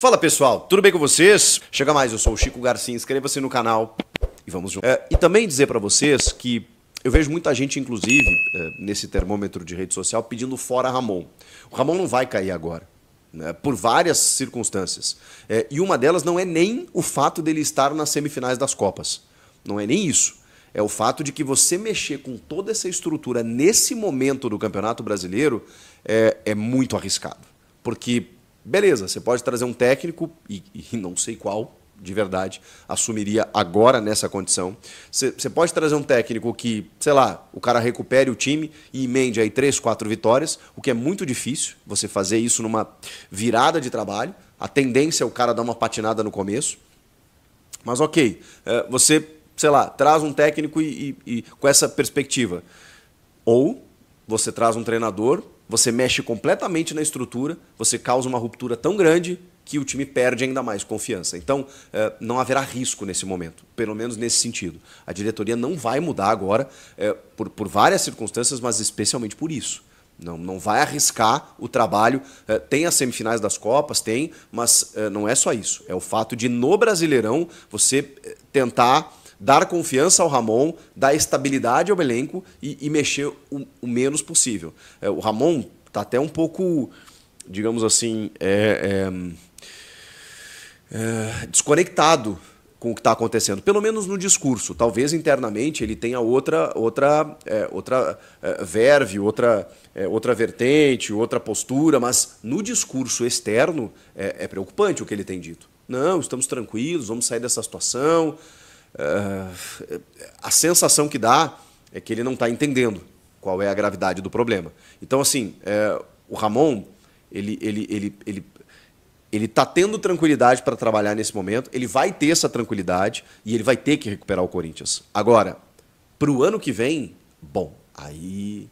Fala pessoal, tudo bem com vocês? Chega mais, eu sou o Chico Garcia, inscreva-se no canal e vamos juntos. É, e também dizer para vocês que eu vejo muita gente, inclusive, é, nesse termômetro de rede social, pedindo fora Ramon. O Ramon não vai cair agora, né, por várias circunstâncias. É, e uma delas não é nem o fato dele estar nas semifinais das Copas. Não é nem isso. É o fato de que você mexer com toda essa estrutura nesse momento do Campeonato Brasileiro é, é muito arriscado. Porque Beleza, você pode trazer um técnico, e, e não sei qual, de verdade, assumiria agora nessa condição. Você pode trazer um técnico que, sei lá, o cara recupere o time e emende aí três, quatro vitórias, o que é muito difícil você fazer isso numa virada de trabalho. A tendência é o cara dar uma patinada no começo. Mas ok, é, você, sei lá, traz um técnico e, e, e com essa perspectiva. Ou você traz um treinador você mexe completamente na estrutura, você causa uma ruptura tão grande que o time perde ainda mais confiança. Então, eh, não haverá risco nesse momento, pelo menos nesse sentido. A diretoria não vai mudar agora, eh, por, várias circunstâncias, mas especialmente por isso. Não, não vai arriscar o trabalho. Eh, tem as semifinais das Copas, tem, mas não é só isso. É o fato de, no Brasileirão, você tentar dar confiança ao Ramon, dar estabilidade ao elenco e, e mexer o, o, menos possível. É, o Ramon tá até um pouco, digamos assim, é, é, é desconectado com o que está acontecendo, pelo menos no discurso. Talvez internamente ele tenha outra outra é, outra é, verve, outra outra vertente, outra postura, mas no discurso externo é preocupante o que ele tem dito. Não, estamos tranquilos, vamos sair dessa situação, uh, a sensação que dá é que ele não está entendendo qual é a gravidade do problema. Então, assim, é, o Ramon, ele, ele, ele, ele ele está tendo tranquilidade para trabalhar nesse momento, ele vai ter essa tranquilidade e ele vai ter que recuperar o Corinthians. Agora, para o ano que vem, bom, aí,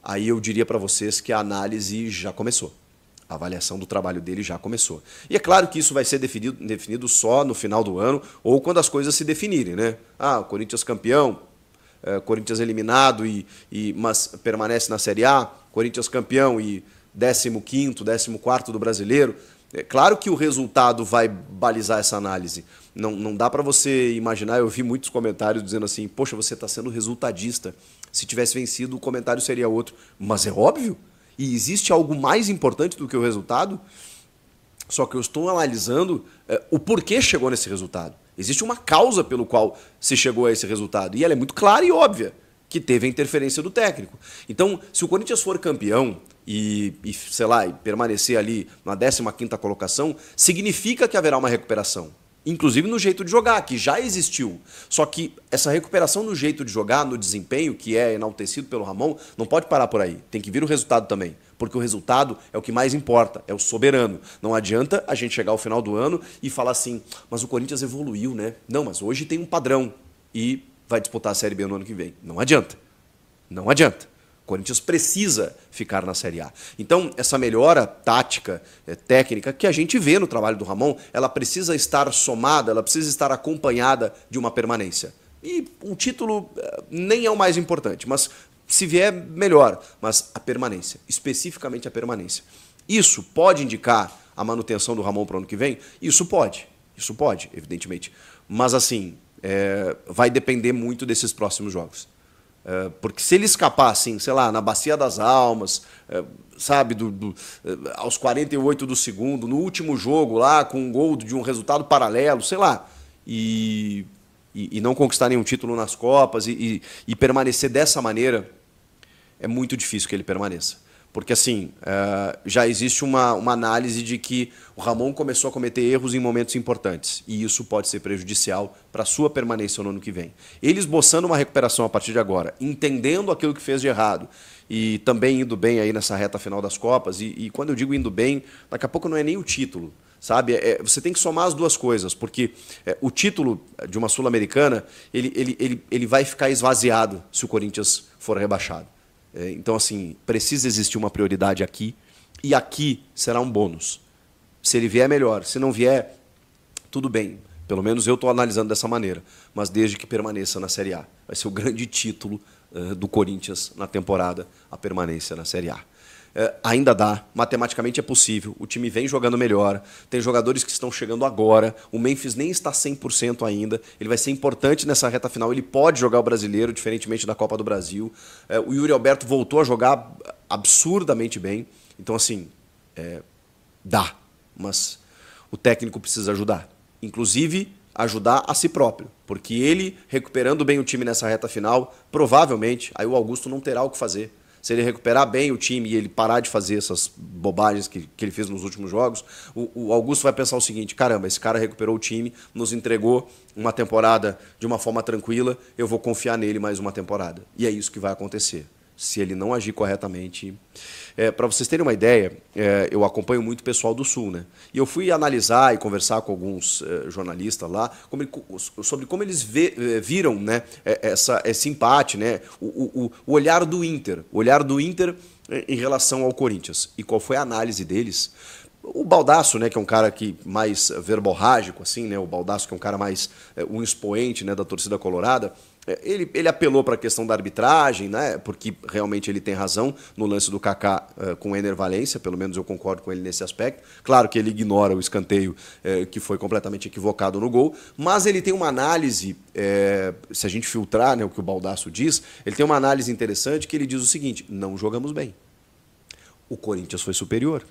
aí eu diria para vocês que a análise já começou a avaliação do trabalho dele já começou. E é claro que isso vai ser definido, definido só no final do ano ou quando as coisas se definirem, né? Ah, o Corinthians campeão, é, Corinthians eliminado e, e mas permanece na Série A, Corinthians campeão e 15 quinto, 14 quarto do Brasileiro. É claro que o resultado vai balizar essa análise. Não, não dá para você imaginar, eu vi muitos comentários dizendo assim, poxa, você está sendo resultadista. Se tivesse vencido, o comentário seria outro. Mas é óbvio, e existe algo mais importante do que o resultado, só que eu estou analisando é, o porquê chegou nesse resultado. Existe uma causa pelo qual se chegou a esse resultado. E ela é muito clara e óbvia que teve a interferência do técnico. Então, se o Corinthians for campeão e, e sei lá, e permanecer ali na 15ª colocação, significa que haverá uma recuperação inclusive no jeito de jogar, que já existiu. Só que essa recuperação no jeito de jogar, no desempenho, que é enaltecido pelo Ramon, não pode parar por aí. Tem que vir o resultado também. Porque o resultado é o que mais importa, é o soberano. Não adianta a gente chegar ao final do ano e falar assim, mas o Corinthians evoluiu, né? Não, mas hoje tem um padrão e vai disputar a Série B no ano que vem. Não adianta. Não adianta. Corinthians precisa ficar na Série A. Então, essa melhora tática, eh, técnica, que a gente vê no trabalho do Ramon, ela precisa estar somada, ela precisa estar acompanhada de uma permanência. E o título eh, nem é o mais importante, mas se vier, melhor. Mas a permanência, especificamente a permanência. Isso pode indicar a manutenção do Ramon para o ano que vem? Isso pode. Isso pode, evidentemente. Mas, assim, é, vai depender muito desses próximos jogos. É, porque se ele escapar, assim, sei lá, na Bacia das Almas, é, sabe, do, do, é, aos 48 do segundo, no último jogo lá, com um gol de um resultado paralelo, sei lá, e, e, e não conquistar nenhum título nas Copas e, e, e permanecer dessa maneira, é muito difícil que ele permaneça. Porque, assim, é, já existe uma, uma análise de que o Ramon começou a cometer erros em momentos importantes. E isso pode ser prejudicial para a sua permanência no ano que vem. Ele esboçando uma recuperação a partir de agora, entendendo aquilo que fez de errado e também indo bem aí nessa reta final das Copas. E, e quando eu digo indo bem, daqui a pouco não é nem o título sabe? É, é você tem que somar as duas coisas, porque é, o título de uma Sul-Americana ele, ele, ele, ele vai ficar esvaziado se o Corinthians for rebaixado. É, então, assim, precisa existir uma prioridade aqui, e aqui será um bônus. Se ele vier, melhor. Se não vier, tudo bem. Pelo menos eu estou analisando dessa maneira. Mas desde que permaneça na Série A. Vai ser o grande título do Corinthians na temporada, a permanência na Série A. É, ainda dá, matematicamente é possível. O time vem jogando melhor, tem jogadores que estão chegando agora. O Memphis nem está 100% ainda. Ele vai ser importante nessa reta final. Ele pode jogar o brasileiro, diferentemente da Copa do Brasil. É, o Yuri Alberto voltou a jogar absurdamente bem. Então, assim, é, dá, mas o técnico precisa ajudar. Inclusive, ajudar a si próprio, porque ele, recuperando bem o time nessa reta final, provavelmente aí o Augusto não terá o que fazer se ele recuperar bem o time e ele parar de fazer essas bobagens que, que ele fez nos últimos jogos, o, o Augusto vai pensar o seguinte: caramba, esse cara recuperou o time, nos entregou uma temporada de uma forma tranquila, eu vou confiar nele mais uma temporada. E é isso que vai acontecer se ele não agir corretamente. É, para vocês terem uma ideia, é, eu acompanho muito o pessoal do Sul, né? E eu fui analisar e conversar com alguns é, jornalistas lá como, sobre como eles vê, é, viram né, é, essa, esse empate, né? O, o, o, olhar do Inter, o olhar do Inter é, em relação ao Corinthians. E qual foi a análise deles? O Baldaço, né, que é um cara que mais verborrágico, assim, né? O Baldaço, que é um cara mais um expoente né, da torcida colorada é, ele, ele apelou para a questão da arbitragem, né? porque realmente ele tem razão no lance do Kaká uh, com o Ener Valência, pelo menos eu concordo com ele nesse aspecto. Claro que ele ignora o escanteio uh, que foi completamente equivocado no gol, mas ele tem uma análise, uh, se a gente filtrar né, o que o Baldaço diz, ele tem uma análise interessante que ele diz o seguinte: não jogamos bem. O Corinthians foi superior.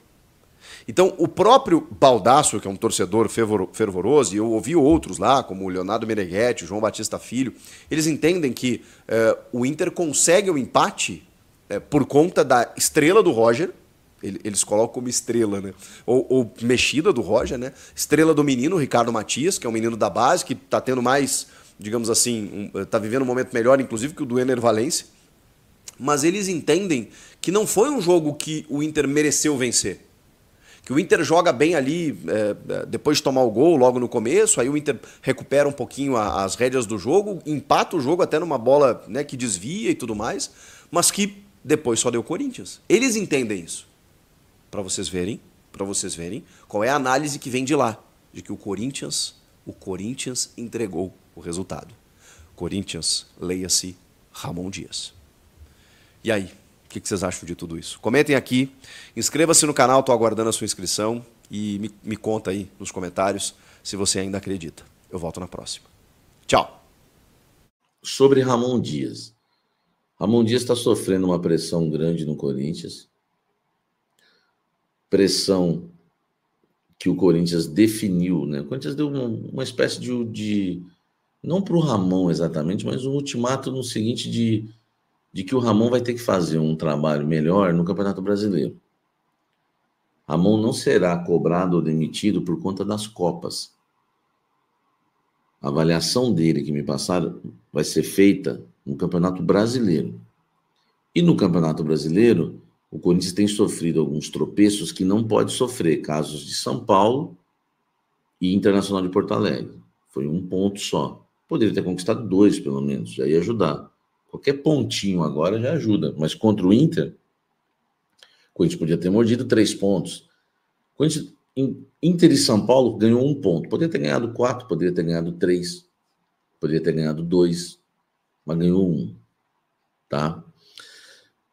Então, o próprio Baldasso, que é um torcedor fervoroso, e eu ouvi outros lá, como o Leonardo Meneghetti, o João Batista Filho, eles entendem que eh, o Inter consegue o um empate eh, por conta da estrela do Roger, eles colocam como estrela, né? Ou, ou, mexida do Roger, né? Estrela do menino, Ricardo Matias, que é um menino da base, que está tendo mais, digamos assim, está um, eh, tá vivendo um momento melhor, inclusive, que o do Ener Valencia. Mas eles entendem que não foi um jogo que o Inter mereceu vencer que o Inter joga bem ali é, depois de tomar o gol logo no começo, aí o Inter recupera um pouquinho a, as rédeas do jogo, empata o jogo até numa bola né, que desvia e tudo mais, mas que depois só deu Corinthians. Eles entendem isso. Para vocês verem, para vocês verem qual é a análise que vem de lá, de que o Corinthians, o Corinthians entregou o resultado. Corinthians, leia-se Ramon Dias. E aí, o que, vocês acham de tudo isso? Comentem aqui, inscreva-se no canal, estou aguardando a sua inscrição e me, me conta aí nos comentários se você ainda acredita. Eu volto na próxima. Tchau. Sobre Ramon Dias. Ramon Dias está sofrendo uma pressão grande no Corinthians. Pressão que o Corinthians definiu, né? O Corinthians deu uma, uma espécie de, de não para o Ramon exatamente, mas um ultimato no seguinte de de que o Ramon vai ter que fazer um trabalho melhor no Campeonato Brasileiro. Ramon não será cobrado ou demitido por conta das Copas. A avaliação dele que me passaram vai ser feita no Campeonato Brasileiro. E no Campeonato Brasileiro, o Corinthians tem sofrido alguns tropeços que não pode sofrer, casos de São Paulo e Internacional de Porto Alegre. Foi um ponto só. Poderia ter conquistado dois, pelo menos, e aí ajudar. Qualquer pontinho agora já ajuda. Mas contra o Inter, o Corinthians podia ter mordido três pontos. Corinthians, Inter e São Paulo ganhou um ponto. Poderia ter ganhado quatro, poderia ter ganhado três, poderia ter ganhado dois, mas ganhou um. Tá?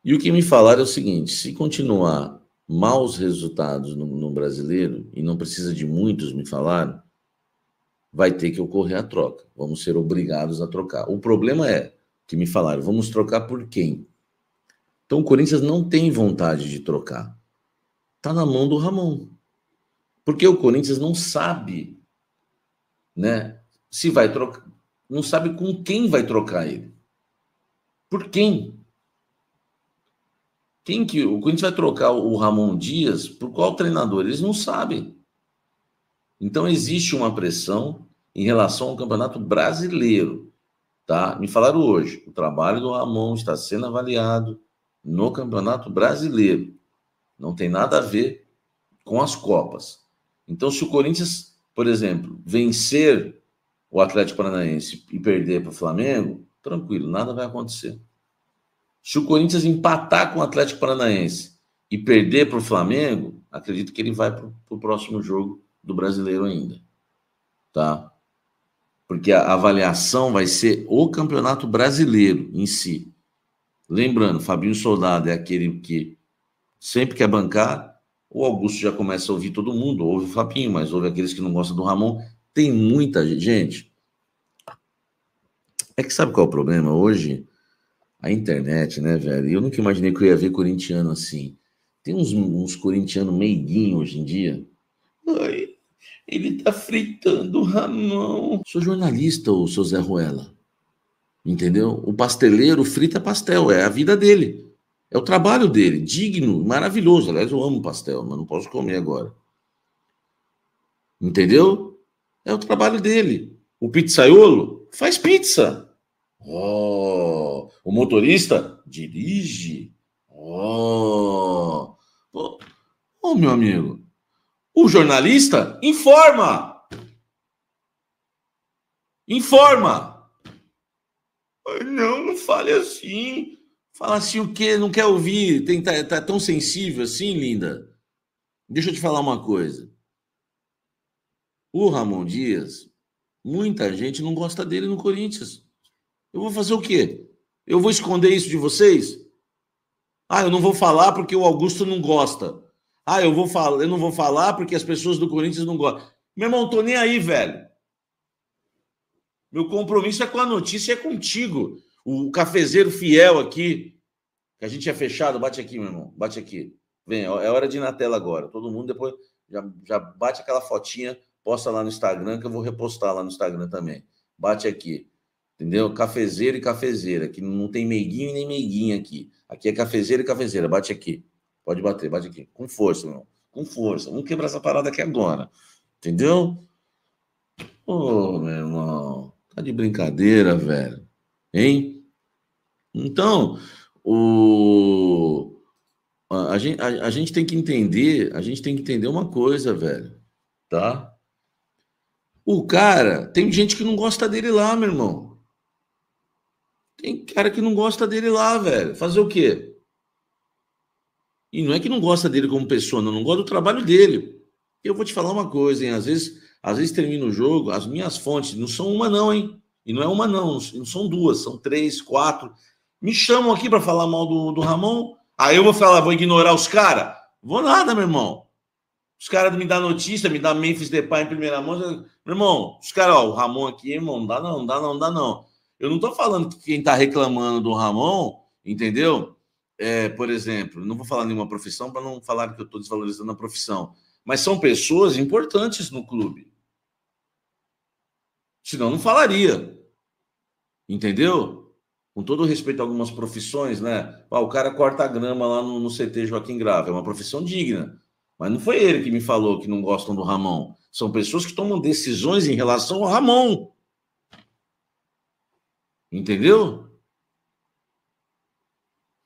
E o que me falaram é o seguinte: se continuar maus resultados no, no brasileiro, e não precisa de muitos, me falaram, vai ter que ocorrer a troca. Vamos ser obrigados a trocar. O problema é, que me falaram, vamos trocar por quem? Então o Corinthians não tem vontade de trocar. Tá na mão do Ramon. Porque o Corinthians não sabe, né, se vai trocar, não sabe com quem vai trocar ele. Por quem? Quem que o Corinthians vai trocar o Ramon Dias por qual treinador? Eles não sabem. Então existe uma pressão em relação ao Campeonato Brasileiro. Tá? Me falaram hoje, o trabalho do Ramon está sendo avaliado no Campeonato Brasileiro. Não tem nada a ver com as Copas. Então, se o Corinthians, por exemplo, vencer o Atlético Paranaense e perder para o Flamengo, tranquilo, nada vai acontecer. Se o Corinthians empatar com o Atlético Paranaense e perder para o Flamengo, acredito que ele vai para o próximo jogo do brasileiro ainda. Tá? porque a avaliação vai ser o campeonato brasileiro em si. Lembrando, Fabinho Soldado é aquele que sempre quer bancar, o Augusto já começa a ouvir todo mundo, ouve o Fabinho, mas ouve aqueles que não gostam do Ramon. Tem muita gente. é que sabe qual é o problema? Hoje, a internet, né, velho? Eu nunca imaginei que eu ia ver corintiano assim. Tem uns, uns corintianos meiguinhos hoje em dia. Ele tá fritando o Ramão. Sou jornalista, o seu Zé Ruela. Entendeu? O pasteleiro frita pastel, é a vida dele. É o trabalho dele, digno, maravilhoso. Aliás, eu amo pastel, mas não posso comer agora. Entendeu? É o trabalho dele. O pizzaiolo faz pizza. Oh, o motorista dirige. Oh, oh, oh meu amigo, o jornalista informa. Informa. Não, não fale assim. Fala assim o quê? Não quer ouvir? Tem, tá, tá tão sensível assim, linda? Deixa eu te falar uma coisa. O Ramon Dias, muita gente não gosta dele no Corinthians. Eu vou fazer o quê? Eu vou esconder isso de vocês? Ah, eu não vou falar porque o Augusto não gosta. Ah, eu vou falar, eu não vou falar porque as pessoas do Corinthians não gostam. Meu irmão, não tô nem aí, velho. Meu compromisso é com a notícia, é contigo. O cafezeiro fiel aqui, que a gente é fechado, bate aqui, meu irmão, bate aqui. Vem, é hora de ir na tela agora. Todo mundo depois já, já bate aquela fotinha, posta lá no Instagram, que eu vou repostar lá no Instagram também. Bate aqui. Entendeu? Cafezeiro e cafezeira, que não tem meiguinho nem meiguinha aqui. Aqui é cafezeiro e cafezeira, bate aqui. Pode bater, bate aqui. Com força, meu. Com força. Vamos quebrar essa parada aqui agora. Entendeu? Ô, oh, meu irmão. Tá de brincadeira, velho. Hein? Então, o. A gente, a, a gente tem que entender, a gente tem que entender uma coisa, velho. Tá? O cara, tem gente que não gosta dele lá, meu irmão. Tem cara que não gosta dele lá, velho. Fazer o quê? E não é que não gosta dele como pessoa, não, não gosta do trabalho dele. Eu vou te falar uma coisa, hein? Às vezes, às vezes termina o jogo, as minhas fontes não são uma, não, hein? E não é uma, não, não são duas, são três, quatro. Me chamam aqui para falar mal do, do Ramon. Aí eu vou falar, vou ignorar os caras? Vou nada, meu irmão. Os caras me dão notícia, me dão Memphis Depay em primeira mão. Meu irmão, os caras, ó, o Ramon aqui, irmão, não dá não, não dá não, não dá não. Eu não tô falando que quem tá reclamando do Ramon, entendeu? é, por exemplo, não vou falar nenhuma profissão para não falar que eu estou desvalorizando a profissão, mas são pessoas importantes no clube. Senão não falaria. Entendeu? Com todo respeito a algumas profissões, né? Ah, o cara corta a grama lá no, no CT Joaquim Grave, é uma profissão digna. Mas não foi ele que me falou que não gostam do Ramon. São pessoas que tomam decisões em relação ao Ramon. Entendeu?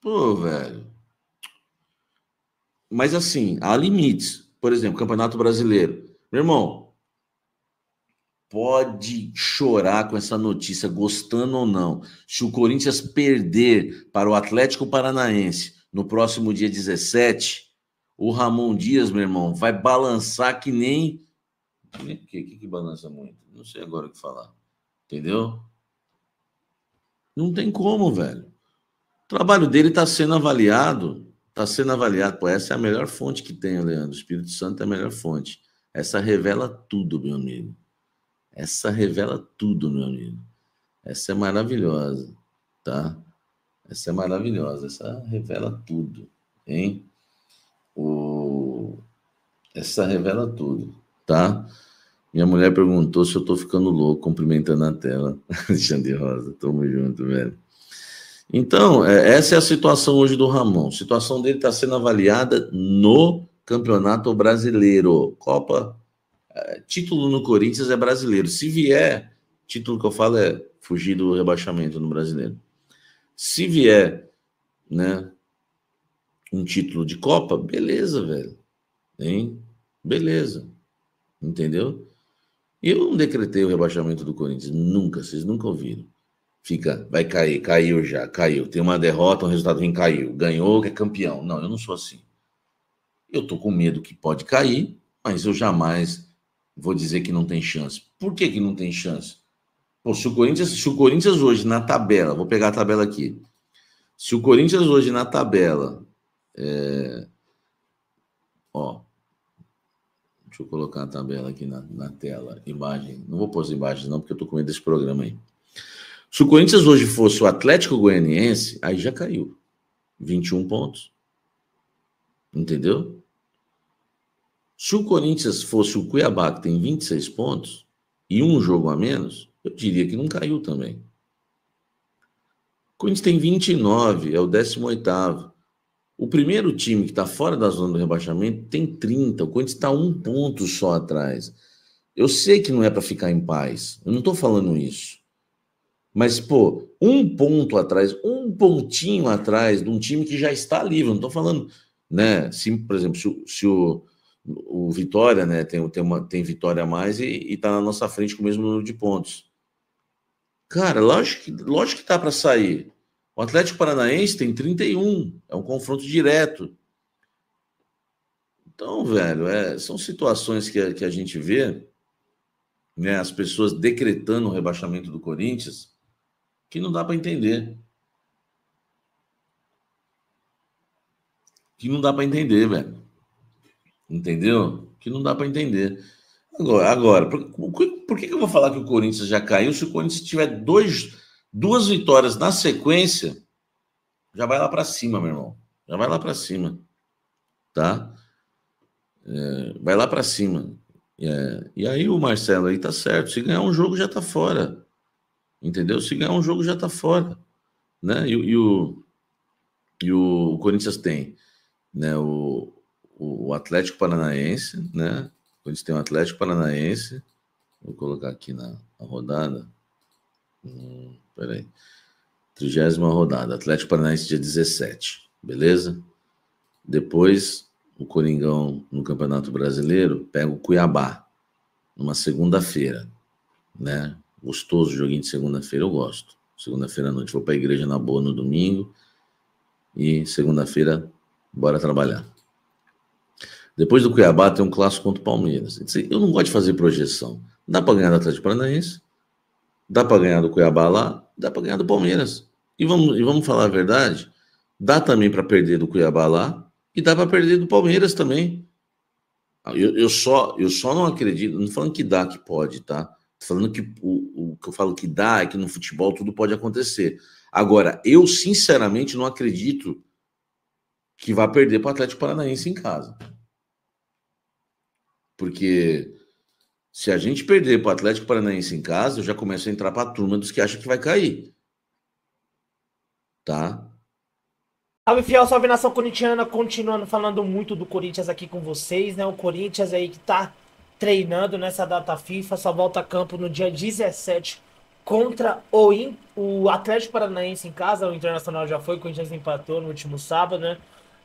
Pô, velho. Mas assim, há limites. Por exemplo, Campeonato Brasileiro. Meu irmão, pode chorar com essa notícia, gostando ou não. Se o Corinthians perder para o Atlético Paranaense no próximo dia 17, o Ramon Dias, meu irmão, vai balançar que nem. O que, que, que balança muito? Não sei agora o que falar. Entendeu? Não tem como, velho. O trabalho dele está sendo avaliado, está sendo avaliado. Pô, essa é a melhor fonte que tem, Leandro. O Espírito Santo é a melhor fonte. Essa revela tudo, meu amigo. Essa revela tudo, meu amigo. Essa é maravilhosa, tá? Essa é maravilhosa. Essa revela tudo, hein? O... Essa revela tudo, tá? Minha mulher perguntou se eu tô ficando louco cumprimentando a tela. Alexandre Rosa, tamo junto, velho. Então, é, essa é a situação hoje do Ramon. A situação dele está sendo avaliada no Campeonato Brasileiro. Copa, é, título no Corinthians é brasileiro. Se vier, título que eu falo é fugir do rebaixamento no brasileiro. Se vier, né, um título de Copa, beleza, velho. Hein? Beleza. Entendeu? Eu não decretei o rebaixamento do Corinthians. Nunca, vocês nunca ouviram fica, vai cair, caiu já, caiu. Tem uma derrota, um resultado vem caiu. Ganhou, é campeão. Não, eu não sou assim. Eu tô com medo que pode cair, mas eu jamais vou dizer que não tem chance. Por que, que não tem chance? Pô, se o Corinthians, se o Corinthians hoje na tabela, vou pegar a tabela aqui. Se o Corinthians hoje na tabela, é, ó, deixa eu colocar a tabela aqui na, na tela, imagem. Não vou pôr as imagens não, porque eu tô com medo desse programa aí. Se o Corinthians hoje fosse o Atlético Goianiense, aí já caiu. 21 pontos. Entendeu? Se o Corinthians fosse o Cuiabá, que tem 26 pontos, e um jogo a menos, eu diria que não caiu também. O Corinthians tem 29, é o 18. O primeiro time que está fora da zona do rebaixamento tem 30. O Corinthians está um ponto só atrás. Eu sei que não é para ficar em paz. Eu não estou falando isso. Mas, pô, um ponto atrás, um pontinho atrás de um time que já está livre. Não estou falando, né? Se, por exemplo, se, se o, o, Vitória, né, tem, tem, uma, tem vitória a mais e está na nossa frente com o mesmo número de pontos. Cara, lógico que, lógico que tá para sair. O Atlético Paranaense tem 31, é um confronto direto. Então, velho, é, são situações que, que a gente vê, né, as pessoas decretando o rebaixamento do Corinthians que não dá para entender. Que não dá para entender, velho. Entendeu? Que não dá para entender. Agora, agora por, por, que eu vou falar que o Corinthians já caiu se o Corinthians tiver dois, duas vitórias na sequência? Já vai lá para cima, meu irmão. Já vai lá para cima. Tá? É, vai lá para cima. É, e aí o Marcelo aí tá certo. Se ganhar um jogo, já tá fora. Entendeu? Se ganhar um jogo já está fora. Né? E, e, o, e o Corinthians tem né, o, o Atlético Paranaense, né? O Corinthians tem o Atlético Paranaense. Vou colocar aqui na, na rodada. Hum, peraí. Trigésima rodada, Atlético Paranaense dia 17, beleza? Depois, o Coringão no Campeonato Brasileiro pega o Cuiabá, numa segunda-feira, né? Gostoso joguinho de segunda-feira, eu gosto. Segunda-feira à noite, vou para a igreja na boa no domingo. E segunda-feira, bora trabalhar. Depois do Cuiabá, tem um clássico contra o Palmeiras. Eu não gosto de fazer projeção. Dá para ganhar do Atlético Paranaense, dá para ganhar do Cuiabá lá, dá para ganhar do Palmeiras. E vamos, e vamos falar a verdade, dá também para perder do Cuiabá lá e dá para perder do Palmeiras também. Eu, eu, só, eu só não acredito, não falando que dá, que pode, tá? falando que o, o que eu falo que dá é que no futebol tudo pode acontecer. Agora, eu sinceramente não acredito que vai perder para o Atlético Paranaense em casa. Porque se a gente perder para o Atlético Paranaense em casa, eu já começo a entrar para a turma dos que acham que vai cair. Tá? Salve, fiel, salve nação corintiana. Continuando falando muito do Corinthians aqui com vocês, né? O Corinthians aí que tá treinando nessa data FIFA, só volta a campo no dia 17 contra o, o Atlético Paranaense em casa, o Internacional já foi, o Corinthians empatou no último sábado, né?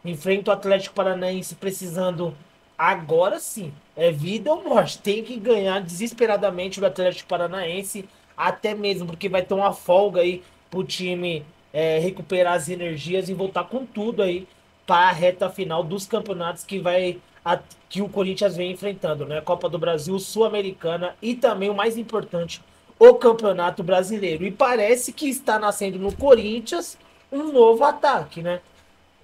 Enfrenta o Atlético Paranaense precisando agora sim, é vida ou morte, tem que ganhar desesperadamente o Atlético Paranaense, até mesmo porque vai ter uma folga aí pro time é, recuperar as energias e voltar com tudo aí para a reta final dos campeonatos que vai a, que o Corinthians vem enfrentando, né? Copa do Brasil, Sul-Americana e também o mais importante, o Campeonato Brasileiro. E parece que está nascendo no Corinthians um novo ataque, né?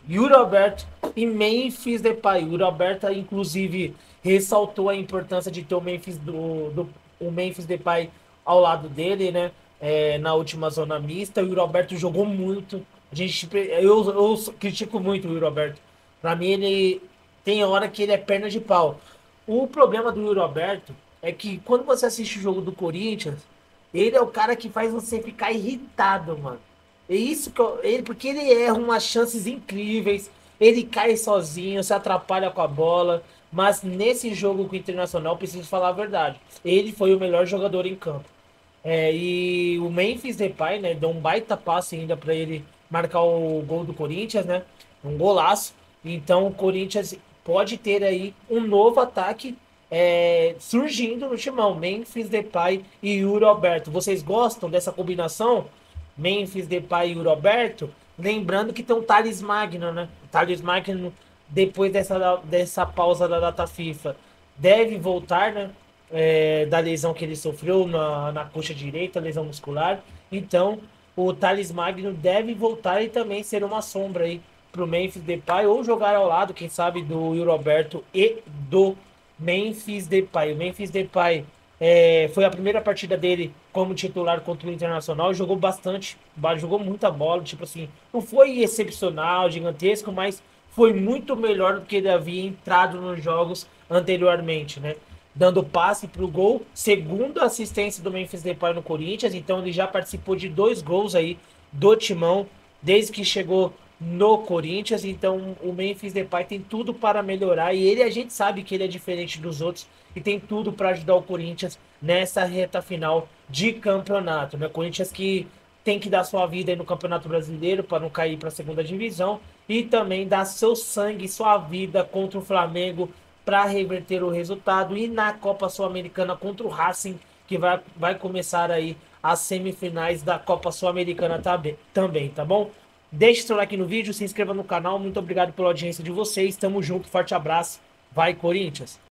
Yuri Alberto e Memphis Depay. Yuri Alberto, inclusive, ressaltou a importância de ter o Memphis, do, do, o Memphis Depay ao lado dele, né? É, na última zona mista. O Yuri Alberto jogou muito. A gente, eu, eu critico muito o Yuri Alberto. Para mim, ele tem hora que ele é perna de pau. O problema do Yuri Alberto é que quando você assiste o jogo do Corinthians, ele é o cara que faz você ficar irritado, mano. É isso que eu, ele porque ele erra umas chances incríveis, ele cai sozinho, se atrapalha com a bola, mas nesse jogo com o Internacional, preciso falar a verdade, ele foi o melhor jogador em campo. É, e o Memphis Depay, né, deu um baita passe ainda para ele marcar o gol do Corinthians, né? Um golaço. Então o Corinthians pode ter aí um novo ataque é, surgindo no timão. Memphis Depay e Yuri Alberto. Vocês gostam dessa combinação? Memphis Depay e Yuri Alberto? Lembrando que tem o Thales Magno, né? O Thales Magno, depois dessa, dessa pausa da data FIFA, deve voltar, né? É, da lesão que ele sofreu na, na coxa direita, lesão muscular. Então, o Thales Magno deve voltar e também ser uma sombra aí para o Memphis Depay ou jogar ao lado, quem sabe, do Yuri Alberto e do Memphis Depay. O Memphis Depay é, foi a primeira partida dele como titular contra o Internacional, jogou bastante, jogou muita bola, tipo assim, não foi excepcional, gigantesco, mas foi muito melhor do que ele havia entrado nos jogos anteriormente, né? Dando passe para o gol, segunda assistência do Memphis Depay no Corinthians, então ele já participou de dois gols aí do Timão desde que chegou no Corinthians, então o Memphis Depay tem tudo para melhorar e ele a gente sabe que ele é diferente dos outros e tem tudo para ajudar o Corinthians nessa reta final de campeonato, né? Corinthians que tem que dar sua vida no Campeonato Brasileiro para não cair para a segunda divisão e também dar seu sangue, sua vida contra o Flamengo para reverter o resultado e na Copa Sul-Americana contra o Racing que vai, vai começar aí as semifinais da Copa Sul-Americana também, tá bom? Deixe seu like no vídeo, se inscreva no canal. Muito obrigado pela audiência de vocês. Tamo junto, forte abraço. Vai, Corinthians!